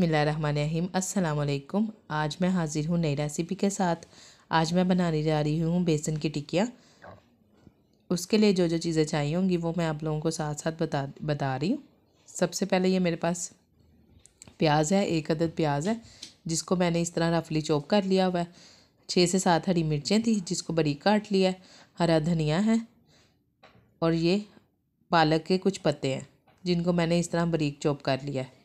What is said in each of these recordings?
बिसमीम् अल्लाम आज मैं हाज़िर हूँ नई रेसिपी के साथ आज मैं बनाने जा रही हूँ बेसन की टिकिया उसके लिए जो जो चीज़ें चाहिए होंगी वो मैं आप लोगों को साथ साथ बता बता रही हूँ सबसे पहले ये मेरे पास प्याज है एक अदद प्याज है जिसको मैंने इस तरह रफली चॉप कर लिया हुआ है छः से सात हरी मिर्चें थी जिसको बारीक काट लिया है हरा धनिया है और ये पालक के कुछ पत्ते हैं जिनको मैंने इस तरह बारीक चॉप कर लिया है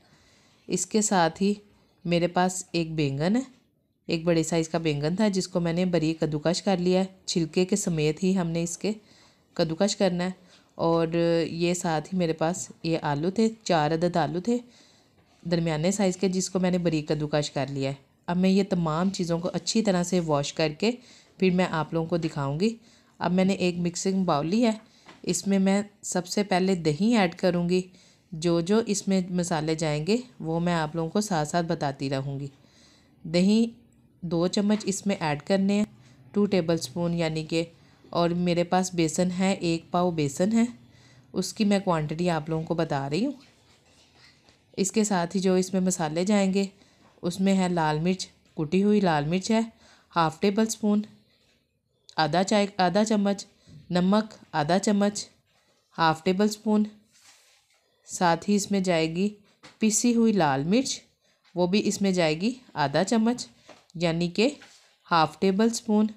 इसके साथ ही मेरे पास एक बैंगन है एक बड़े साइज़ का बैंगन था जिसको मैंने बरी कद्दूकश कर लिया है छिलके के समेत ही हमने इसके कद्दूकश करना है और ये साथ ही मेरे पास ये आलू थे चार अदद आलू थे दरमियाने साइज़ के जिसको मैंने बरी कद्दूकश कर लिया है अब मैं ये तमाम चीज़ों को अच्छी तरह से वॉश करके फिर मैं आप लोगों को दिखाऊंगी अब मैंने एक मिक्सिंग बाउल ली है इसमें मैं सबसे पहले दही ऐड करूँगी जो जो इसमें मसाले जाएंगे वो मैं आप लोगों को साथ साथ बताती रहूँगी दही दो चम्मच इसमें ऐड करने हैं टू टेबल स्पून यानी कि और मेरे पास बेसन है एक पाव बेसन है उसकी मैं क्वांटिटी आप लोगों को बता रही हूँ इसके साथ ही जो इसमें मसाले जाएंगे उसमें है लाल मिर्च कुटी हुई लाल मिर्च है हाफ़ टेबल स्पून आधा चाय आधा चम्मच नमक आधा चम्मच हाफ़ टेबल स्पून साथ ही इसमें जाएगी पिसी हुई लाल मिर्च वो भी इसमें जाएगी आधा चम्मच यानी कि हाफ़ टेबल स्पून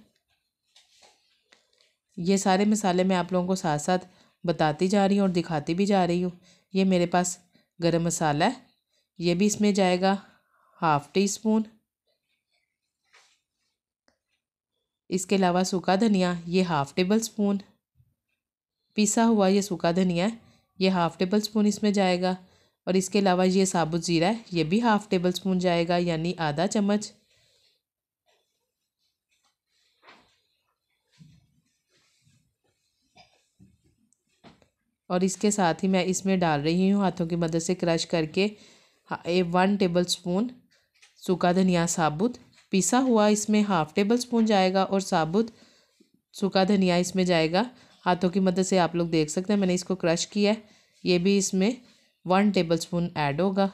ये सारे मसाले मैं आप लोगों को साथ साथ बताती जा रही हूँ और दिखाती भी जा रही हूँ ये मेरे पास गरम मसाला है ये भी इसमें जाएगा हाफ़ टी स्पून इसके अलावा सूखा धनिया ये हाफ़ टेबल स्पून पिसा हुआ ये सूखा धनिया है ये हाफ़ टेबल स्पून इसमें जाएगा और इसके अलावा ये साबुत ज़ीरा है ये भी हाफ़ टेबल स्पून जाएगा यानी आधा चम्मच और इसके साथ ही मैं इसमें डाल रही हूँ हाथों की मदद से क्रश करके ए वन टेबल स्पून सूखा धनिया साबुत पिसा हुआ इसमें हाफ़ टेबल स्पून जाएगा और साबुत सूखा धनिया इसमें जाएगा हाथों की मदद से आप लोग देख सकते हैं मैंने इसको क्रश किया है ये भी इसमें वन टेबल स्पून ऐड होगा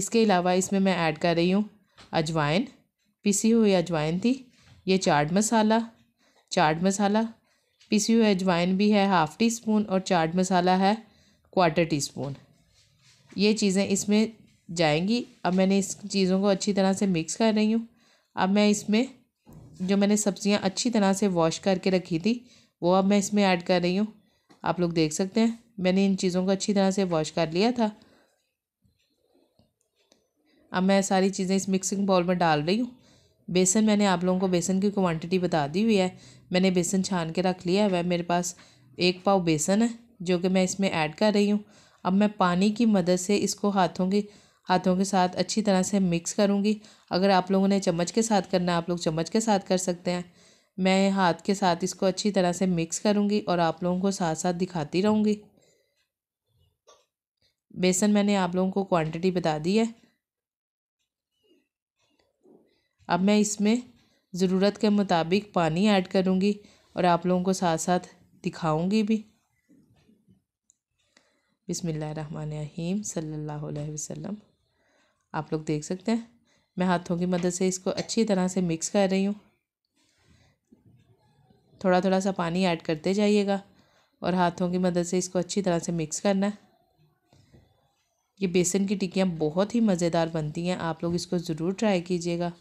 इसके अलावा इसमें मैं ऐड कर रही हूँ अजवाइन पिसी हुई अजवाइन थी ये चाट मसाला चाट मसाला पिसी हुई अजवाइन भी है हाफ़ टी स्पून और चाट मसाला है क्वार्टर टी स्पून ये चीज़ें इसमें जाएंगी अब मैंने इस चीज़ों को अच्छी तरह से मिक्स कर रही हूँ अब मैं इसमें जो मैंने सब्ज़ियाँ अच्छी तरह से वॉश करके रखी थी वो अब मैं इसमें ऐड कर रही हूँ आप लोग देख सकते हैं मैंने इन चीज़ों को अच्छी तरह से वॉश कर लिया था अब मैं सारी चीज़ें इस मिक्सिंग बाउल में डाल रही हूँ बेसन मैंने आप लोगों को बेसन की क्वांटिटी बता दी हुई है मैंने बेसन छान के रख लिया है वह मेरे पास एक पाव बेसन है जो कि मैं इसमें ऐड कर रही हूँ अब मैं पानी की मदद से इसको हाथों की हाथों के साथ अच्छी तरह से मिक्स करूँगी अगर आप लोगों ने चम्मच के साथ करना आप लोग चम्मच के साथ कर सकते हैं मैं हाथ के साथ इसको अच्छी तरह से मिक्स करूँगी और आप लोगों को साथ साथ दिखाती रहूँगी बेसन मैंने आप लोगों को क्वांटिटी बता दी है अब मैं इसमें ज़रूरत के मुताबिक पानी ऐड करूँगी और आप लोगों को साथ साथ दिखाऊँगी भी बिसमीम सल्लल्लाहु अलैहि वसल्लम आप लोग देख सकते हैं मैं हाथों की मदद से इसको अच्छी तरह से मिक्स कर रही हूँ थोड़ा थोड़ा सा पानी ऐड करते जाइएगा और हाथों की मदद से इसको अच्छी तरह से मिक्स करना है ये बेसन की टिक्कियाँ बहुत ही मज़ेदार बनती हैं आप लोग इसको ज़रूर ट्राई कीजिएगा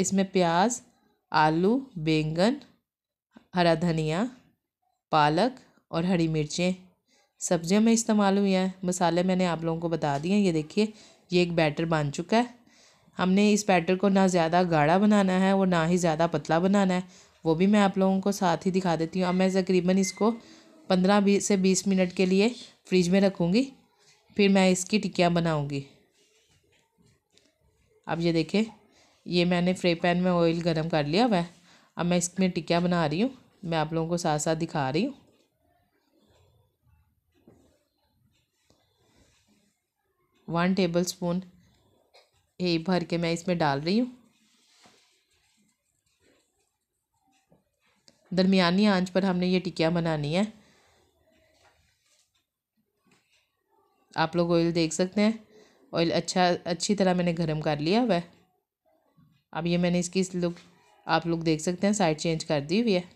इसमें प्याज आलू बैंगन हरा धनिया पालक और हरी मिर्चें सब्जियों में इस्तेमाल हुई हैं मसाले मैंने आप लोगों को बता दिए हैं ये देखिए ये एक बैटर बन चुका है हमने इस बैटर को ना ज़्यादा गाढ़ा बनाना है और ना ही ज़्यादा पतला बनाना है वो भी मैं आप लोगों को साथ ही दिखा देती हूँ अब मैं तकरीबन इसको पंद्रह बीस से बीस मिनट के लिए फ्रिज में रखूँगी फिर मैं इसकी टिक्कियाँ बनाऊँगी अब ये देखें ये मैंने फ्राई पैन में ऑयल गरम कर लिया हुआ है अब मैं इसमें टिक्कियाँ बना रही हूँ मैं आप लोगों को साथ साथ दिखा रही हूँ वन टेबल स्पून ये भर के मैं इसमें डाल रही हूँ दरमियानी आंच पर हमने ये टिकिया बनानी है आप लोग ऑयल देख सकते हैं ऑयल अच्छा अच्छी तरह मैंने गर्म कर लिया हुआ है अब ये मैंने इसकी इस लुक आप लोग देख सकते हैं साइड चेंज कर दी हुई है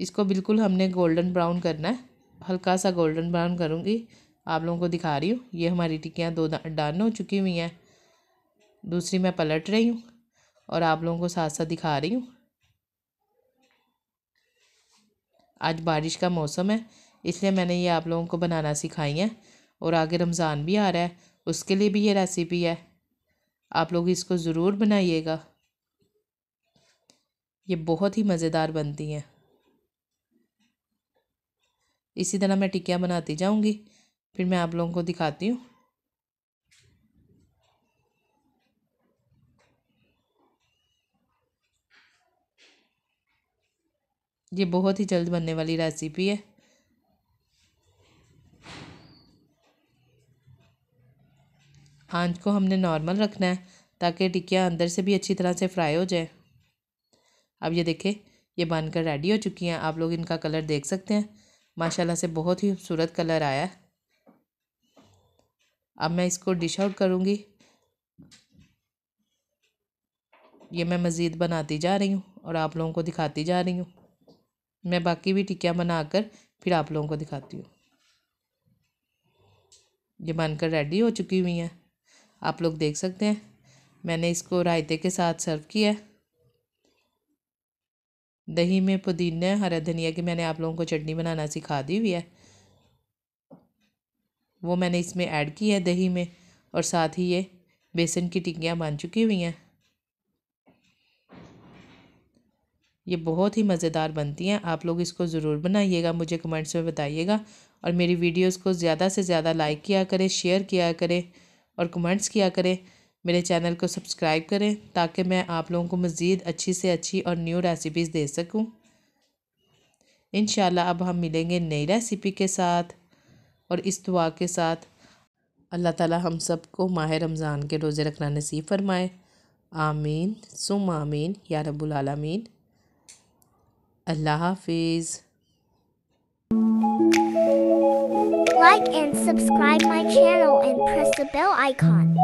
इसको बिल्कुल हमने गोल्डन ब्राउन करना है हल्का सा गोल्डन ब्राउन करूँगी आप लोगों को दिखा रही हूँ ये हमारी टिक्कियाँ दो डन हो चुकी हुई हैं दूसरी मैं पलट रही हूँ और आप लोगों को साथ साथ दिखा रही हूँ आज बारिश का मौसम है इसलिए मैंने ये आप लोगों को बनाना सिखाई है और आगे रमज़ान भी आ रहा है उसके लिए भी ये रेसिपी है आप लोग इसको ज़रूर बनाइएगा ये बहुत ही मज़ेदार बनती हैं इसी तरह मैं टिकिया बनाती जाऊँगी फिर मैं आप लोगों को दिखाती हूँ ये बहुत ही जल्द बनने वाली रेसिपी है आंच को हमने नॉर्मल रखना है ताकि टिकिया अंदर से भी अच्छी तरह से फ्राई हो जाए अब ये देखें ये बनकर रेडी हो चुकी हैं आप लोग इनका कलर देख सकते हैं माशाल्लाह से बहुत ही खूबसूरत कलर आया है अब मैं इसको डिश आउट करूँगी ये मैं मज़ीद बनाती जा रही हूँ और आप लोगों को दिखाती जा रही हूँ मैं बाकी भी टिक्कियाँ बनाकर फिर आप लोगों को दिखाती हूँ ये बनकर रेडी हो चुकी हुई हैं आप लोग देख सकते हैं मैंने इसको रायते के साथ सर्व किया है दही में पुदीना हरा धनिया की मैंने आप लोगों को चटनी बनाना सिखा दी हुई है वो मैंने इसमें ऐड की है दही में और साथ ही ये बेसन की टिक्कियाँ बन चुकी हुई हैं ये बहुत ही मज़ेदार बनती हैं आप लोग इसको ज़रूर बनाइएगा मुझे कमेंट्स में बताइएगा और मेरी वीडियोस को ज़्यादा से ज़्यादा लाइक किया करें शेयर किया करें और कमेंट्स किया करें मेरे चैनल को सब्सक्राइब करें ताकि मैं आप लोगों को मज़ीद अच्छी से अच्छी और न्यू रेसिपीज़ दे सकूँ इन अब हम मिलेंगे नई रेसिपी के साथ और इस दुआ के साथ अल्लाह ताला हम सब को माह रमज़ान के रोज़े रखना नसीब फरमाए आमीन सुम आमीन या रब्बुल अल्लाह हाफिज़ Like and subscribe my channel and press the bell icon.